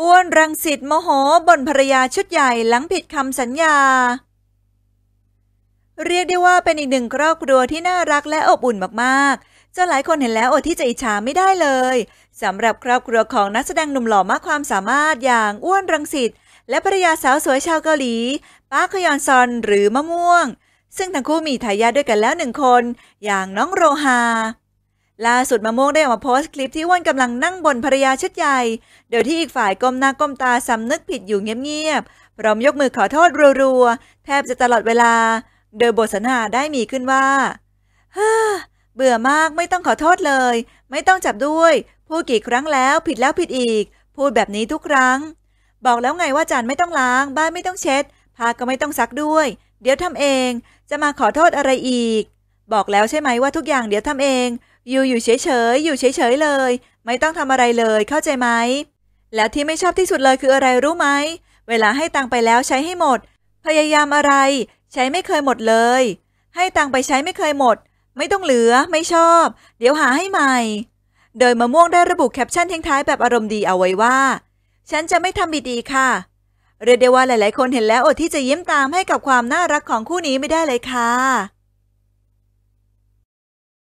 อ้วนรังสิตโมโหบ่นภรรยาชุดใหญ่หลังผิดคำสัญญา เรียกได้ว่าเป็นอีกหนึ่งครอบครัวที่น่ารักและอบอุ่นมากๆจะหลายคนเห็นแล้วอดที่จะอิจฉาไม่ได้เลยสำหรับครอบครัวของนักแสดงหนุ่มหล่อมากความสามารถอย่างอ้วนรังสิตและภรรยาสาวสวยชาวเกาหลี ป้าคยอนซอนหรือมะม่วง ซึ่งทั้งคู่มีทายาทด้วยกันแล้วหนึ่งคน อย่างน้องโรฮาล่าสุดมะม่วงได้ออกมาโพสต์คลิปที่อ้วนกำลังนั่งบนภรรยาชุดใหญ่ เดี๋ยวที่อีกฝ่ายก้มหน้าก้มตาสำนึกผิดอยู่เงียบๆพร้อมยกมือขอโทษรัวๆแทบจะตลอดเวลาโดยบทสนทนาได้มีขึ้นว่าฮ่าเบื่อมากไม่ต้องขอโทษเลย ไม่ต้องจับด้วย พูดกี่ครั้งแล้วผิดแล้วผิดอีก พูดแบบนี้ทุกครั้ง บอกแล้วไงว่าจานไม่ต้องล้าง บ้านไม่ต้องเช็ดผ้าก็ไม่ต้องซักด้วย เดี๋ยวทำเอง จะมาขอโทษอะไรอีก บอกแล้วใช่ไหมว่าทุกอย่างเดี๋ยวทำเองยูอยู่เฉยๆ อยู่เฉยๆ เลย ไม่ต้องทำอะไรเลย เข้าใจไหม แล้วที่ไม่ชอบที่สุดเลยคืออะไรรู้ไหม เวลาให้ตังไปแล้วใช้ให้หมด พยายามอะไร ใช้ไม่เคยหมดเลย ให้ตังไปใช้ไม่เคยหมด ไม่ต้องเหลือไม่ชอบ เดี๋ยวหาให้ใหม่ โดยมะม่วงได้ระบุแคปชั่นทิ้งท้ายแบบอารมณ์ดีเอาไว้ว่า ฉันจะไม่ทำบิดีค่ะ เรียกได้ว่าหลายๆ คนเห็นแล้วอดที่จะยิ้มตามให้กับความน่ารักของคู่นี้ไม่ได้เลยค่ะ